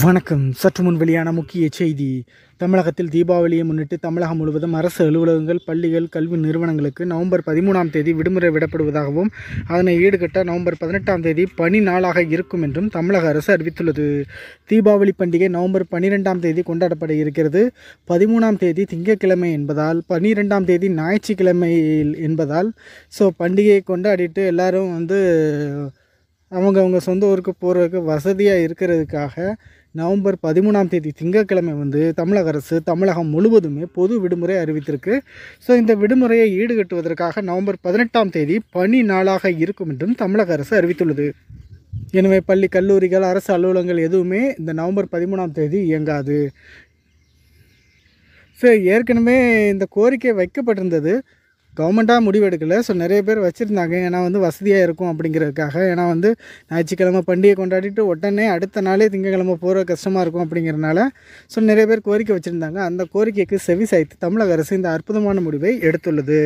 வணக்கம் சற்று முன் வெளியான முக்கிய செய்தி தமிழகத்தில் தீபாவளியை முன்னிட்டு தமிழகம் முழுவதும் அரசு அலுவலகங்கள் பள்ளிகள் கல்வி நிறுவனங்களுக்கு நவம்பர் பதிமூணாம் தேதி விடுமுறை விடப்படுவதாகவும் அதனை ஈடுகட்ட நவம்பர் பதினெட்டாம் தேதி பனி நாளாக இருக்கும் என்றும் தமிழக அரசு அறிவித்துள்ளது தீபாவளி பண்டிகை நவம்பர் பன்னிரெண்டாம் தேதி கொண்டாடப்பட இருக்கிறது பதிமூணாம் தேதி திங்கட்கிழமை என்பதால் பன்னிரெண்டாம் தேதி ஞாயிற்றுக்கிழமை என்பதால் ஸோ பண்டிகையை கொண்டாடிட்டு எல்லாரும் வந்து அவங்க அவங்க சொந்த ஊருக்கு போகிறதுக்கு வசதியாக இருக்கிறதுக்காக நவம்பர் பதிமூணாம் தேதி திங்கட்கிழமை வந்து தமிழக அரசு தமிழகம் முழுவதுமே பொது விடுமுறை அறிவித்திருக்கு ஸோ இந்த விடுமுறையை ஈடுகட்டுவதற்காக நவம்பர் பதினெட்டாம் தேதி பனி நாளாக இருக்கும் என்றும் தமிழக அரசு அறிவித்துள்ளது எனவே பள்ளி கல்லூரிகள் அரசு அலுவலகங்கள் எதுவுமே இந்த நவம்பர் பதிமூணாம் தேதி இயங்காது ஸோ ஏற்கனவே இந்த கோரிக்கை வைக்கப்பட்டிருந்தது கவர்மெண்ட்டாக முடிவெடுக்கலை ஸோ நிறைய பேர் வச்சுருந்தாங்க ஏன்னா வந்து வசதியாக இருக்கும் அப்படிங்கிறதுக்காக ஏன்னா வந்து ஞாயிற்றுக்கிழமை பண்டிகை கொண்டாடிட்டு உடனே அடுத்த நாளே திங்கக்கிழமை போகிற கஷ்டமாக இருக்கும் அப்படிங்கிறனால ஸோ நிறைய பேர் கோரிக்கை வச்சுருந்தாங்க அந்த கோரிக்கைக்கு செவி சாய்த்து தமிழக அரசு இந்த அற்புதமான முடிவை எடுத்துள்ளது